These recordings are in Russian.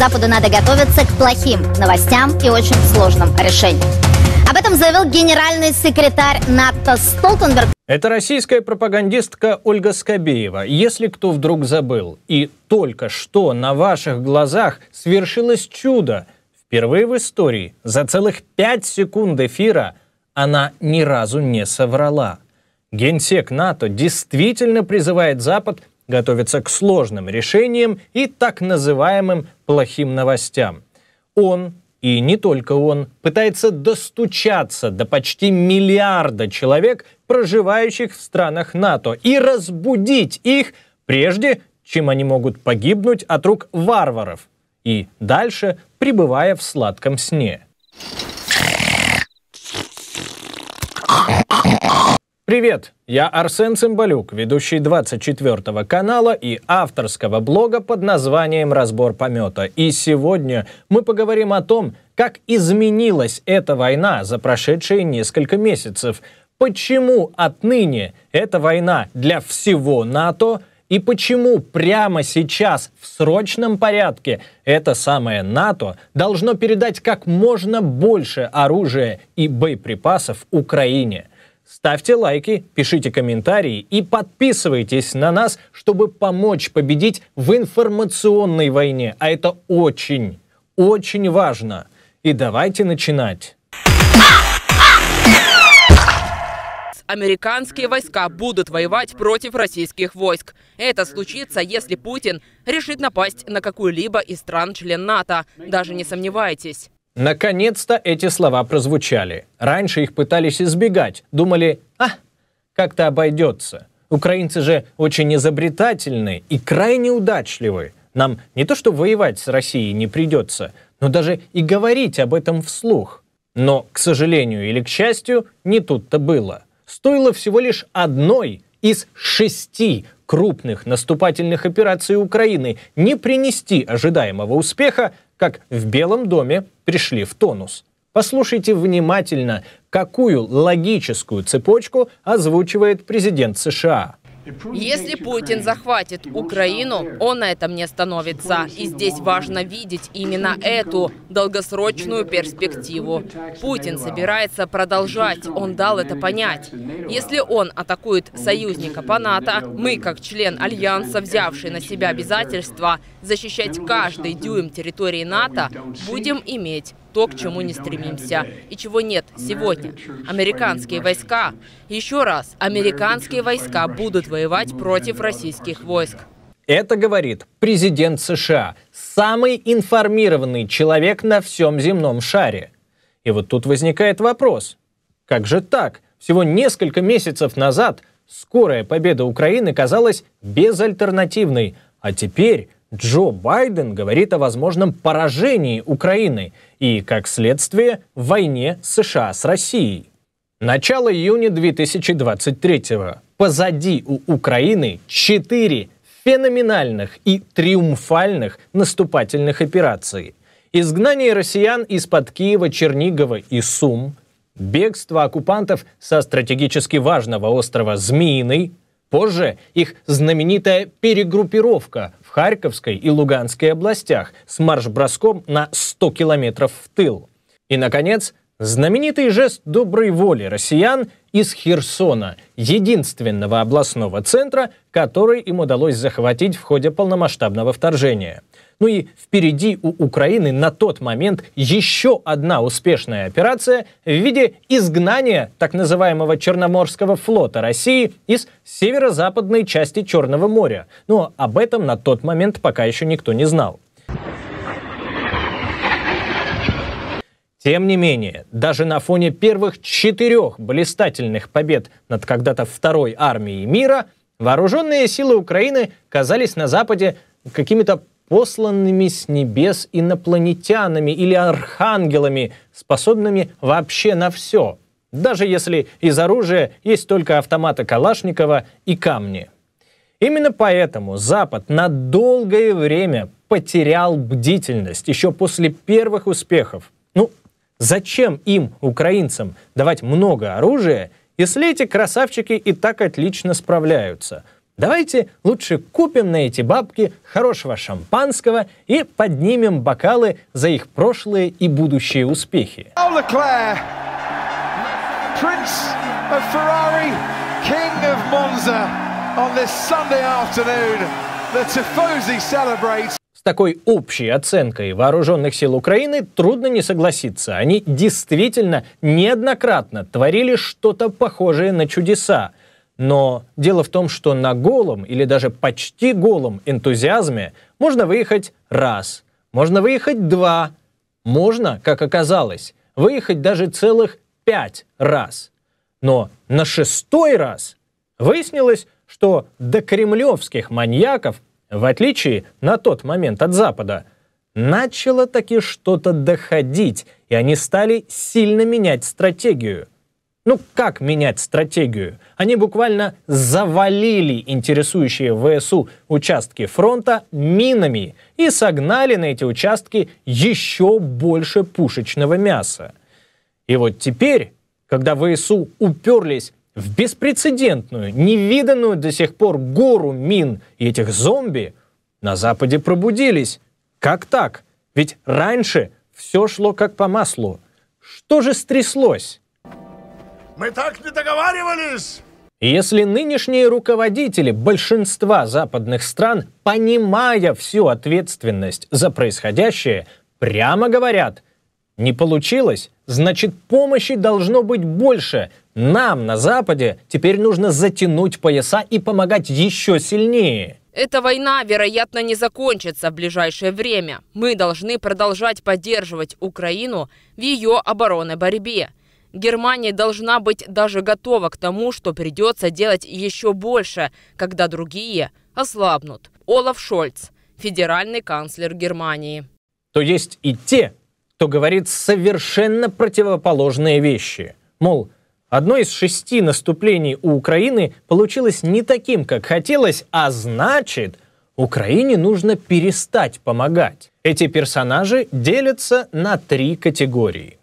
Западу надо готовиться к плохим новостям и очень сложным решениям. Об этом заявил генеральный секретарь НАТО Столтенберг. Это российская пропагандистка Ольга Скобеева. Если кто вдруг забыл, и только что на ваших глазах свершилось чудо. Впервые в истории за целых пять секунд эфира она ни разу не соврала. Генсек НАТО действительно призывает Запад готовится к сложным решениям и так называемым плохим новостям. Он, и не только он, пытается достучаться до почти миллиарда человек, проживающих в странах НАТО, и разбудить их, прежде чем они могут погибнуть от рук варваров, и дальше пребывая в сладком сне. Привет, я Арсен Цымбалюк, ведущий 24 канала и авторского блога под названием «Разбор помета». И сегодня мы поговорим о том, как изменилась эта война за прошедшие несколько месяцев, почему отныне эта война для всего НАТО и почему прямо сейчас в срочном порядке это самое НАТО должно передать как можно больше оружия и боеприпасов Украине. Ставьте лайки, пишите комментарии и подписывайтесь на нас, чтобы помочь победить в информационной войне. А это очень, очень важно. И давайте начинать. американские войска будут воевать против российских войск. Это случится, если Путин решит напасть на какую-либо из стран-член НАТО. Даже не сомневайтесь. Наконец-то эти слова прозвучали. Раньше их пытались избегать, думали «а, как-то обойдется». Украинцы же очень изобретательны и крайне удачливы. Нам не то что воевать с Россией не придется, но даже и говорить об этом вслух. Но, к сожалению или к счастью, не тут-то было. Стоило всего лишь одной из шести крупных наступательных операций Украины не принести ожидаемого успеха, как в Белом доме пришли в тонус. Послушайте внимательно, какую логическую цепочку озвучивает президент США – если Путин захватит Украину, он на этом не остановится. И здесь важно видеть именно эту долгосрочную перспективу. Путин собирается продолжать, он дал это понять. Если он атакует союзника по НАТО, мы, как член Альянса, взявший на себя обязательства защищать каждый дюйм территории НАТО, будем иметь то, к чему не стремимся и чего нет сегодня. Американские войска, еще раз, американские войска будут воевать против российских войск. Это говорит президент США, самый информированный человек на всем земном шаре. И вот тут возникает вопрос, как же так? Всего несколько месяцев назад скорая победа Украины казалась безальтернативной, а теперь Джо Байден говорит о возможном поражении Украины и, как следствие, войне США с Россией. Начало июня 2023-го. Позади у Украины четыре феноменальных и триумфальных наступательных операций. Изгнание россиян из-под Киева, Чернигова и Сум, бегство оккупантов со стратегически важного острова Змеиный, позже их знаменитая перегруппировка Харьковской и Луганской областях с марш-броском на 100 километров в тыл. И, наконец, знаменитый жест доброй воли россиян из Херсона, единственного областного центра, который им удалось захватить в ходе полномасштабного вторжения – ну и впереди у Украины на тот момент еще одна успешная операция в виде изгнания так называемого Черноморского флота России из северо-западной части Черного моря. Но об этом на тот момент пока еще никто не знал. Тем не менее, даже на фоне первых четырех блистательных побед над когда-то второй армией мира, вооруженные силы Украины казались на Западе какими-то посланными с небес инопланетянами или архангелами, способными вообще на все, даже если из оружия есть только автоматы Калашникова и камни. Именно поэтому Запад на долгое время потерял бдительность еще после первых успехов. Ну, зачем им, украинцам, давать много оружия, если эти красавчики и так отлично справляются – Давайте лучше купим на эти бабки хорошего шампанского и поднимем бокалы за их прошлые и будущие успехи. С такой общей оценкой вооруженных сил Украины трудно не согласиться. Они действительно неоднократно творили что-то похожее на чудеса. Но дело в том, что на голом или даже почти голом энтузиазме можно выехать раз, можно выехать два, можно, как оказалось, выехать даже целых пять раз. Но на шестой раз выяснилось, что до кремлевских маньяков, в отличие на тот момент от Запада, начало таки что-то доходить, и они стали сильно менять стратегию. Ну как менять стратегию? Они буквально завалили интересующие ВСУ участки фронта минами и согнали на эти участки еще больше пушечного мяса. И вот теперь, когда ВСУ уперлись в беспрецедентную, невиданную до сих пор гору мин и этих зомби, на Западе пробудились. Как так? Ведь раньше все шло как по маслу. Что же стряслось? Мы так не договаривались! Если нынешние руководители большинства западных стран, понимая всю ответственность за происходящее, прямо говорят, не получилось, значит помощи должно быть больше. Нам на Западе теперь нужно затянуть пояса и помогать еще сильнее. Эта война, вероятно, не закончится в ближайшее время. Мы должны продолжать поддерживать Украину в ее оборонной борьбе. Германия должна быть даже готова к тому, что придется делать еще больше, когда другие ослабнут. Олаф Шольц, федеральный канцлер Германии. То есть и те, кто говорит совершенно противоположные вещи. Мол, одно из шести наступлений у Украины получилось не таким, как хотелось, а значит, Украине нужно перестать помогать. Эти персонажи делятся на три категории.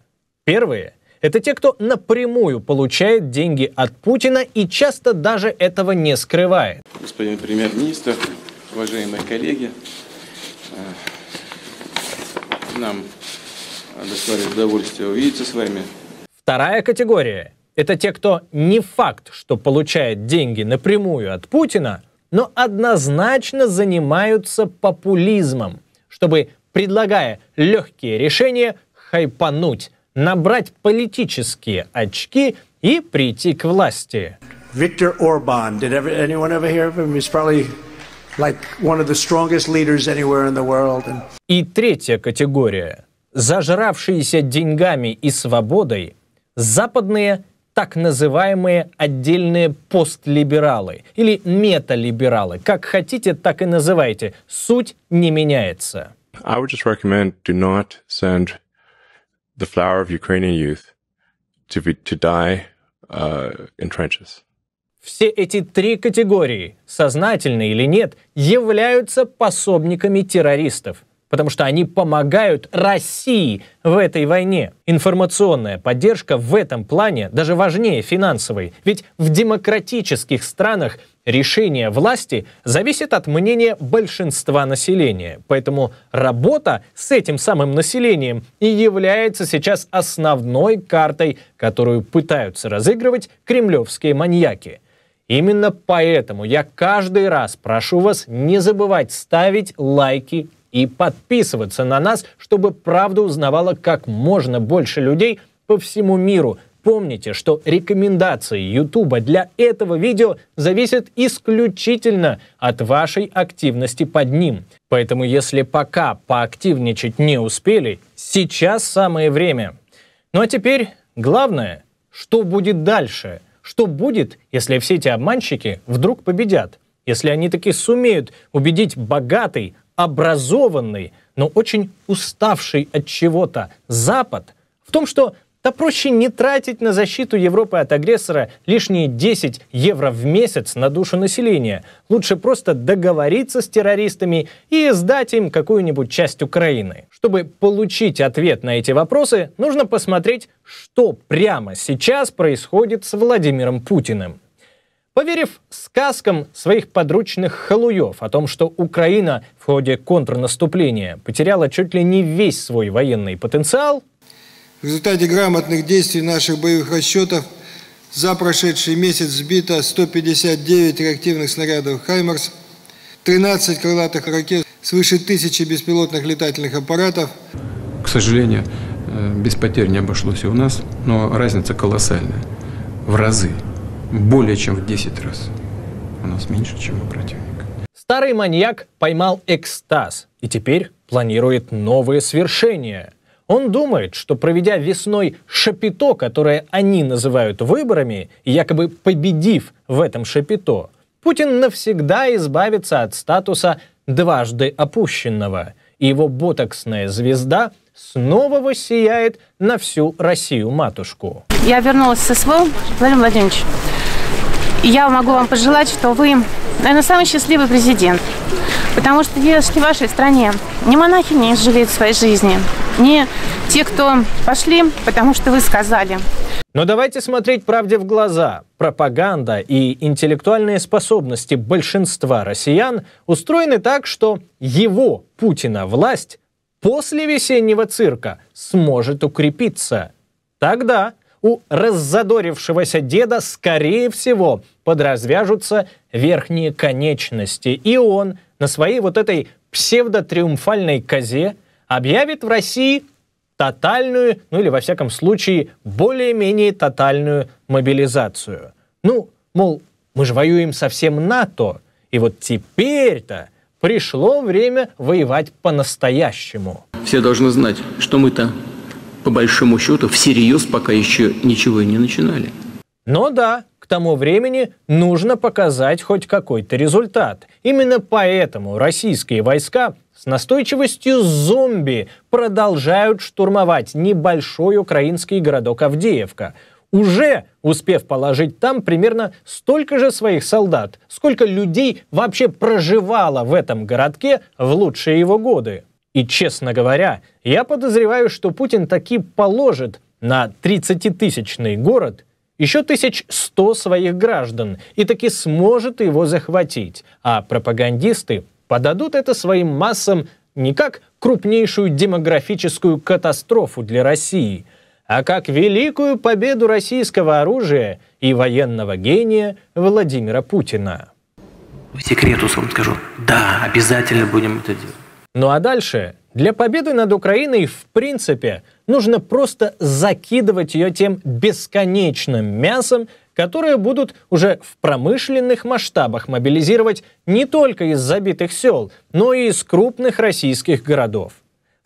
Первые это те, кто напрямую получает деньги от Путина и часто даже этого не скрывает. Господин премьер-министр, уважаемые коллеги, э, нам доставили удовольствие увидеться с вами. Вторая категория – это те, кто не факт, что получает деньги напрямую от Путина, но однозначно занимаются популизмом, чтобы, предлагая легкие решения, хайпануть, набрать политические очки и прийти к власти. Виктор Орбан. Did ever, anyone ever hear of him? He's probably like one of the strongest leaders anywhere in the world. And... И третья категория. Зажравшиеся деньгами и свободой западные так называемые отдельные постлибералы или металибералы. Как хотите, так и называйте. Суть не меняется. I would just recommend do not send the flower of Ukrainian youth to be to die uh, in trenches. Все эти три категории, сознательные или нет, являются пособниками террористов, потому что они помогают России в этой войне. Информационная поддержка в этом плане даже важнее финансовой, ведь в демократических странах Решение власти зависит от мнения большинства населения, поэтому работа с этим самым населением и является сейчас основной картой, которую пытаются разыгрывать кремлевские маньяки. Именно поэтому я каждый раз прошу вас не забывать ставить лайки и подписываться на нас, чтобы правда узнавала как можно больше людей по всему миру – Помните, что рекомендации YouTube для этого видео зависят исключительно от вашей активности под ним. Поэтому если пока поактивничать не успели, сейчас самое время. Ну а теперь главное, что будет дальше? Что будет, если все эти обманщики вдруг победят? Если они таки сумеют убедить богатый, образованный, но очень уставший от чего-то Запад в том, что да проще не тратить на защиту Европы от агрессора лишние 10 евро в месяц на душу населения. Лучше просто договориться с террористами и сдать им какую-нибудь часть Украины. Чтобы получить ответ на эти вопросы, нужно посмотреть, что прямо сейчас происходит с Владимиром Путиным. Поверив сказкам своих подручных халуев о том, что Украина в ходе контрнаступления потеряла чуть ли не весь свой военный потенциал, в результате грамотных действий наших боевых расчетов за прошедший месяц сбито 159 реактивных снарядов «Хаймарс», 13 крылатых ракет, свыше тысячи беспилотных летательных аппаратов. К сожалению, э, без потерь не обошлось и у нас, но разница колоссальная. В разы. Более чем в 10 раз. У нас меньше, чем у противника. Старый маньяк поймал экстаз и теперь планирует новые свершения – он думает, что проведя весной шапито, которое они называют выборами, и якобы победив в этом шапито, Путин навсегда избавится от статуса «дважды опущенного», и его ботоксная звезда снова воссияет на всю Россию-матушку. Я вернулась со СВО. Владимир Владимирович, я могу вам пожелать, что вы, наверное, самый счастливый президент. Потому что если в вашей стране не монахи не жалеют своей жизни, не те, кто пошли, потому что вы сказали. Но давайте смотреть правде в глаза. Пропаганда и интеллектуальные способности большинства россиян устроены так, что его, Путина, власть после весеннего цирка сможет укрепиться. Тогда у раззадорившегося деда, скорее всего, подразвяжутся верхние конечности. И он на своей вот этой псевдотриумфальной козе объявит в России тотальную, ну или во всяком случае более-менее тотальную мобилизацию. Ну, мол, мы же воюем со всем НАТО, и вот теперь-то пришло время воевать по-настоящему. Все должны знать, что мы-то по большому счету, всерьез пока еще ничего и не начинали. Но да, к тому времени нужно показать хоть какой-то результат. Именно поэтому российские войска с настойчивостью зомби продолжают штурмовать небольшой украинский городок Авдеевка, уже успев положить там примерно столько же своих солдат, сколько людей вообще проживало в этом городке в лучшие его годы. И, честно говоря, я подозреваю, что Путин таки положит на 30-тысячный город еще 1100 своих граждан и таки сможет его захватить. А пропагандисты подадут это своим массам не как крупнейшую демографическую катастрофу для России, а как великую победу российского оружия и военного гения Владимира Путина. По секрету вам скажу, да, обязательно будем это делать. Ну а дальше для победы над Украиной, в принципе, нужно просто закидывать ее тем бесконечным мясом, которые будут уже в промышленных масштабах мобилизировать не только из забитых сел, но и из крупных российских городов.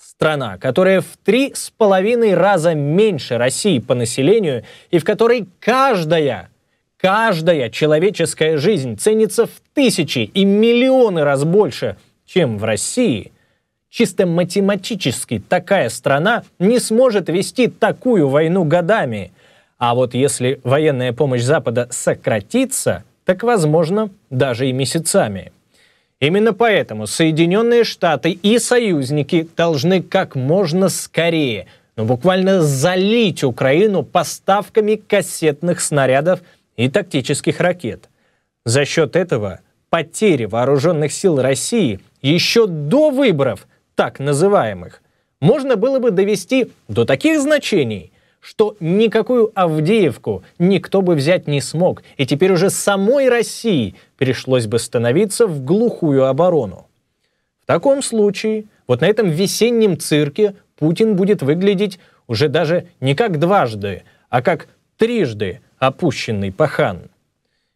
Страна, которая в три с половиной раза меньше России по населению и в которой каждая, каждая человеческая жизнь ценится в тысячи и миллионы раз больше, чем в России – Чисто математически такая страна не сможет вести такую войну годами. А вот если военная помощь Запада сократится, так возможно даже и месяцами. Именно поэтому Соединенные Штаты и союзники должны как можно скорее, но ну, буквально залить Украину поставками кассетных снарядов и тактических ракет. За счет этого потери вооруженных сил России еще до выборов так называемых, можно было бы довести до таких значений, что никакую Авдеевку никто бы взять не смог, и теперь уже самой России пришлось бы становиться в глухую оборону. В таком случае, вот на этом весеннем цирке Путин будет выглядеть уже даже не как дважды, а как трижды опущенный пахан.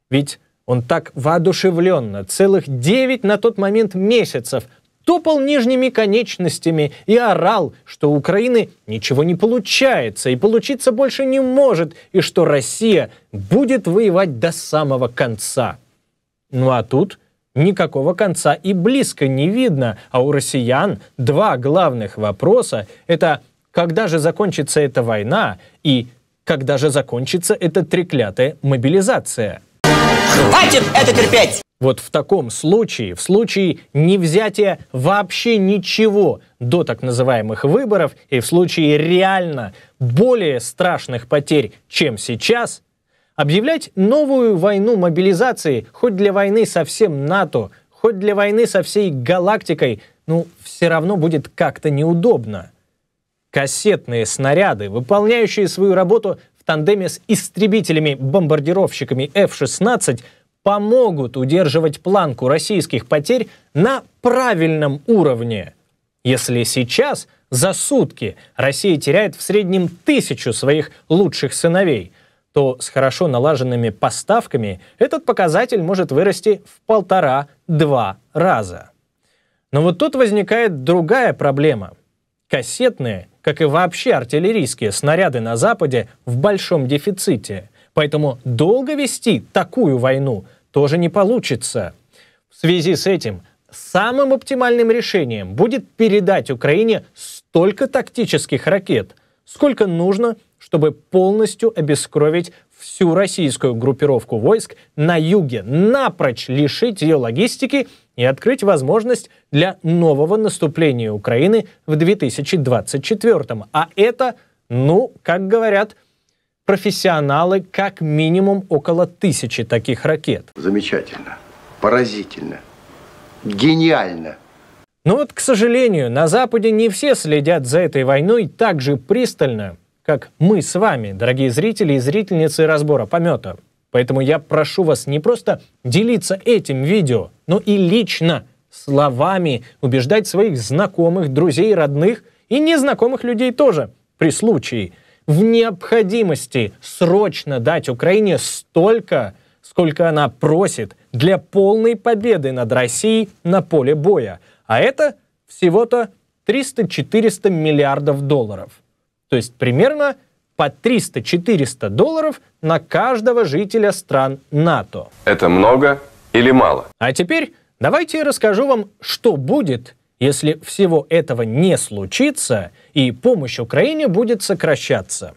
Ведь он так воодушевленно целых 9 на тот момент месяцев топал нижними конечностями и орал, что у Украины ничего не получается и получиться больше не может, и что Россия будет воевать до самого конца. Ну а тут никакого конца и близко не видно, а у россиян два главных вопроса – это когда же закончится эта война и когда же закончится эта треклятая мобилизация. Хватит это терпеть! Вот в таком случае, в случае невзятия вообще ничего до так называемых выборов и в случае реально более страшных потерь, чем сейчас, объявлять новую войну мобилизации хоть для войны со всем НАТО, хоть для войны со всей галактикой, ну, все равно будет как-то неудобно. Кассетные снаряды, выполняющие свою работу в тандеме с истребителями-бомбардировщиками F-16, помогут удерживать планку российских потерь на правильном уровне. Если сейчас за сутки Россия теряет в среднем тысячу своих лучших сыновей, то с хорошо налаженными поставками этот показатель может вырасти в полтора-два раза. Но вот тут возникает другая проблема. Кассетные, как и вообще артиллерийские снаряды на Западе, в большом дефиците. Поэтому долго вести такую войну тоже не получится. В связи с этим самым оптимальным решением будет передать Украине столько тактических ракет, сколько нужно, чтобы полностью обескровить всю российскую группировку войск на юге, напрочь лишить ее логистики и открыть возможность для нового наступления Украины в 2024. А это, ну, как говорят, профессионалы как минимум около тысячи таких ракет. Замечательно, поразительно, гениально. Но вот, к сожалению, на Западе не все следят за этой войной так же пристально, как мы с вами, дорогие зрители и зрительницы разбора помета. Поэтому я прошу вас не просто делиться этим видео, но и лично словами убеждать своих знакомых, друзей, родных и незнакомых людей тоже при случае – в необходимости срочно дать Украине столько, сколько она просит для полной победы над Россией на поле боя. А это всего-то 300-400 миллиардов долларов. То есть примерно по 300-400 долларов на каждого жителя стран НАТО. Это много или мало? А теперь давайте я расскажу вам, что будет, если всего этого не случится и помощь Украине будет сокращаться.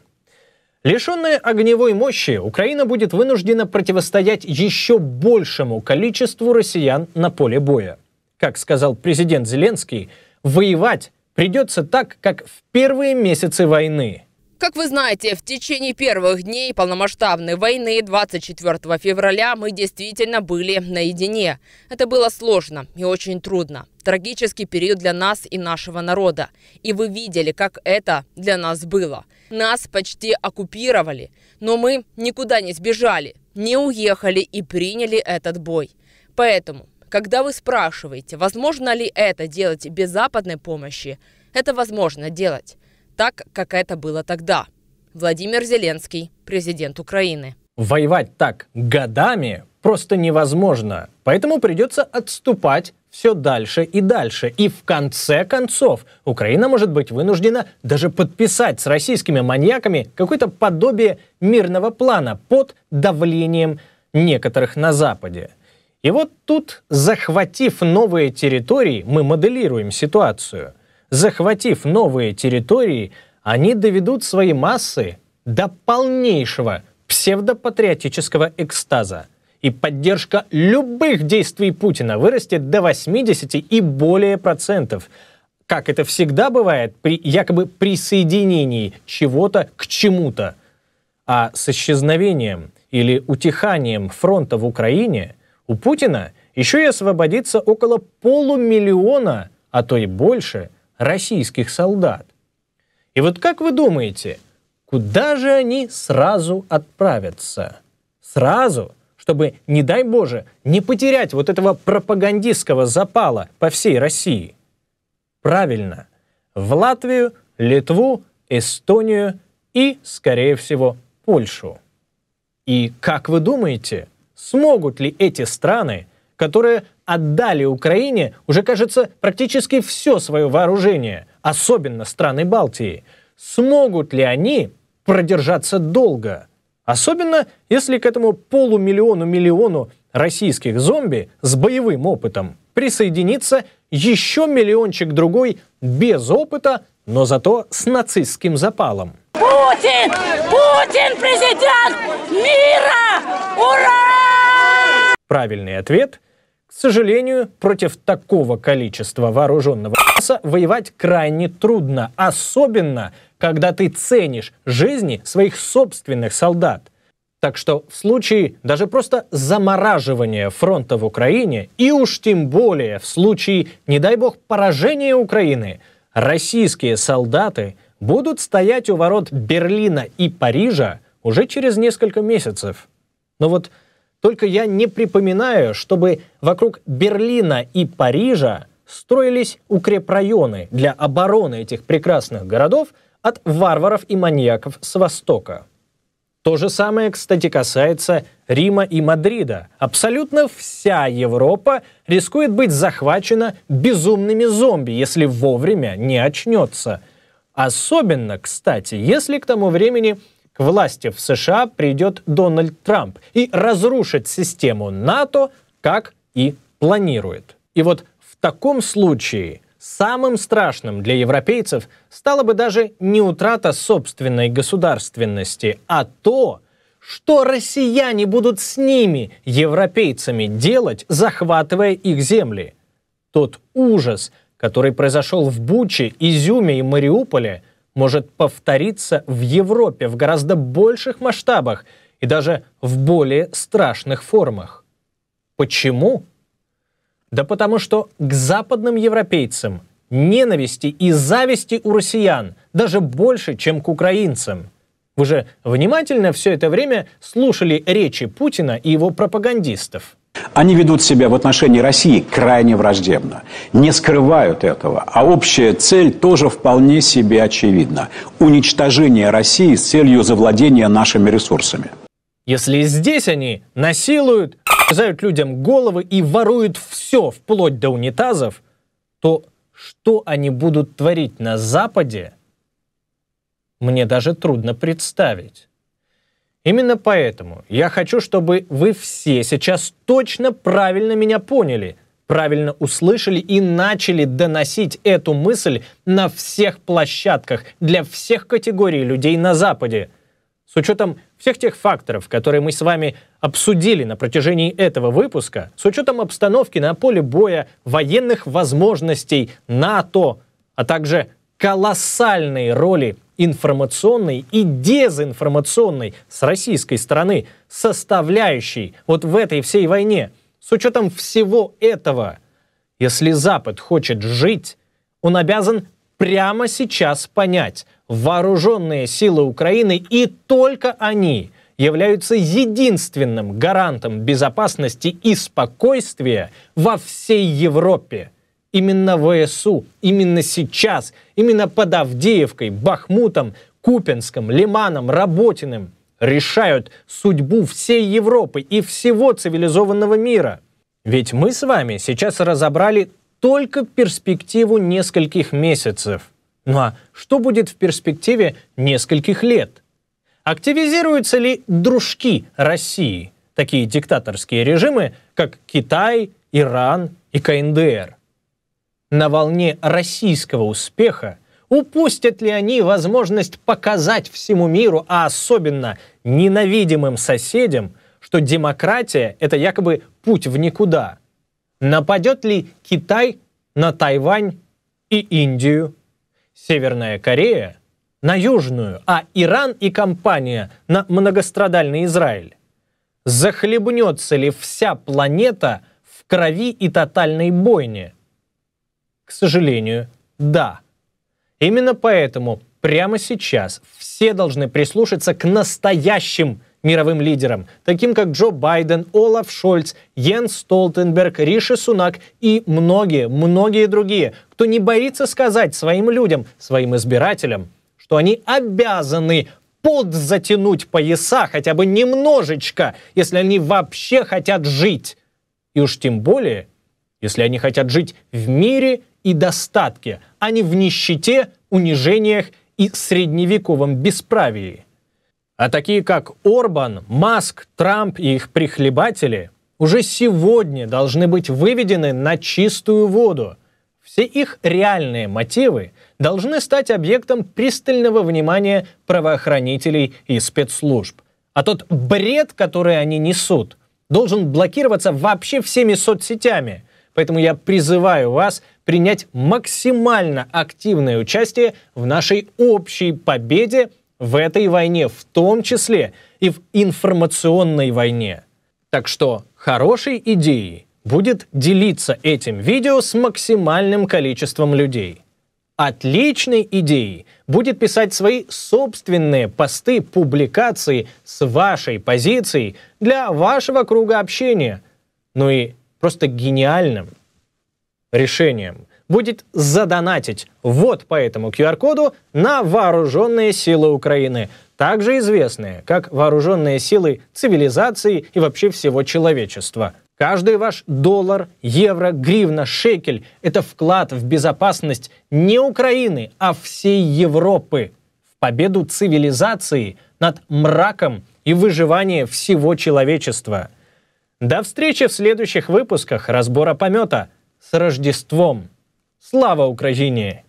Лишенная огневой мощи, Украина будет вынуждена противостоять еще большему количеству россиян на поле боя. Как сказал президент Зеленский, воевать придется так, как в первые месяцы войны – как вы знаете, в течение первых дней полномасштабной войны 24 февраля мы действительно были наедине. Это было сложно и очень трудно. Трагический период для нас и нашего народа. И вы видели, как это для нас было. Нас почти оккупировали, но мы никуда не сбежали, не уехали и приняли этот бой. Поэтому, когда вы спрашиваете, возможно ли это делать без западной помощи, это возможно делать так, как это было тогда. Владимир Зеленский, президент Украины. Воевать так годами просто невозможно. Поэтому придется отступать все дальше и дальше. И в конце концов Украина может быть вынуждена даже подписать с российскими маньяками какое-то подобие мирного плана под давлением некоторых на Западе. И вот тут, захватив новые территории, мы моделируем ситуацию захватив новые территории, они доведут свои массы до полнейшего псевдопатриотического экстаза. И поддержка любых действий Путина вырастет до 80 и более процентов, как это всегда бывает при якобы присоединении чего-то к чему-то. А с исчезновением или утиханием фронта в Украине у Путина еще и освободится около полумиллиона, а то и больше – российских солдат. И вот как вы думаете, куда же они сразу отправятся? Сразу, чтобы, не дай Боже, не потерять вот этого пропагандистского запала по всей России. Правильно, в Латвию, Литву, Эстонию и, скорее всего, Польшу. И как вы думаете, смогут ли эти страны, которые отдали Украине уже, кажется, практически все свое вооружение, особенно страны Балтии. Смогут ли они продержаться долго? Особенно, если к этому полумиллиону-миллиону российских зомби с боевым опытом присоединится еще миллиончик другой без опыта, но зато с нацистским запалом. Путин! Путин президент мира! Ура! Правильный ответ – к сожалению, против такого количества вооруженного мяса воевать крайне трудно, особенно когда ты ценишь жизни своих собственных солдат. Так что в случае даже просто замораживания фронта в Украине, и уж тем более в случае, не дай бог, поражения Украины, российские солдаты будут стоять у ворот Берлина и Парижа уже через несколько месяцев. Но вот только я не припоминаю, чтобы вокруг Берлина и Парижа строились укрепрайоны для обороны этих прекрасных городов от варваров и маньяков с Востока. То же самое, кстати, касается Рима и Мадрида. Абсолютно вся Европа рискует быть захвачена безумными зомби, если вовремя не очнется. Особенно, кстати, если к тому времени к власти в США придет Дональд Трамп и разрушит систему НАТО, как и планирует. И вот в таком случае самым страшным для европейцев стала бы даже не утрата собственной государственности, а то, что россияне будут с ними, европейцами, делать, захватывая их земли. Тот ужас, который произошел в Буче, Изюме и Мариуполе, может повториться в Европе в гораздо больших масштабах и даже в более страшных формах. Почему? Да потому что к западным европейцам ненависти и зависти у россиян даже больше, чем к украинцам. Вы же внимательно все это время слушали речи Путина и его пропагандистов. Они ведут себя в отношении России крайне враждебно, не скрывают этого, а общая цель тоже вполне себе очевидна – уничтожение России с целью завладения нашими ресурсами. Если здесь они насилуют, резают людям головы и воруют все, вплоть до унитазов, то что они будут творить на Западе, мне даже трудно представить. Именно поэтому я хочу, чтобы вы все сейчас точно правильно меня поняли, правильно услышали и начали доносить эту мысль на всех площадках для всех категорий людей на Западе. С учетом всех тех факторов, которые мы с вами обсудили на протяжении этого выпуска, с учетом обстановки на поле боя, военных возможностей НАТО, а также колоссальной роли информационной и дезинформационной с российской стороны составляющей вот в этой всей войне. С учетом всего этого, если Запад хочет жить, он обязан прямо сейчас понять, вооруженные силы Украины и только они являются единственным гарантом безопасности и спокойствия во всей Европе – именно ВСУ, именно сейчас, именно под Авдеевкой, Бахмутом, Купинском, Лиманом, Работиным решают судьбу всей Европы и всего цивилизованного мира. Ведь мы с вами сейчас разобрали только перспективу нескольких месяцев. Ну а что будет в перспективе нескольких лет? Активизируются ли дружки России, такие диктаторские режимы, как Китай, Иран и КНДР? на волне российского успеха, упустят ли они возможность показать всему миру, а особенно ненавидимым соседям, что демократия — это якобы путь в никуда? Нападет ли Китай на Тайвань и Индию, Северная Корея на Южную, а Иран и компания на многострадальный Израиль? Захлебнется ли вся планета в крови и тотальной бойне – к сожалению, да. Именно поэтому прямо сейчас все должны прислушаться к настоящим мировым лидерам, таким как Джо Байден, Олаф Шольц, Йен Столтенберг, Риши Сунак и многие-многие другие, кто не боится сказать своим людям, своим избирателям, что они обязаны подзатянуть пояса хотя бы немножечко, если они вообще хотят жить. И уж тем более, если они хотят жить в мире и достатке, а не в нищете, унижениях и средневековом бесправии. А такие как Орбан, Маск, Трамп и их прихлебатели уже сегодня должны быть выведены на чистую воду. Все их реальные мотивы должны стать объектом пристального внимания правоохранителей и спецслужб. А тот бред, который они несут, должен блокироваться вообще всеми соцсетями – Поэтому я призываю вас принять максимально активное участие в нашей общей победе в этой войне, в том числе и в информационной войне. Так что хорошей идеей будет делиться этим видео с максимальным количеством людей. Отличной идеей будет писать свои собственные посты, публикации с вашей позицией для вашего круга общения. Ну и просто гениальным решением будет задонатить вот по этому QR-коду на вооруженные силы Украины, также известные как вооруженные силы цивилизации и вообще всего человечества. Каждый ваш доллар, евро, гривна, шекель – это вклад в безопасность не Украины, а всей Европы, в победу цивилизации над мраком и выживание всего человечества – до встречи в следующих выпусках разбора помета. С Рождеством! Слава Украине!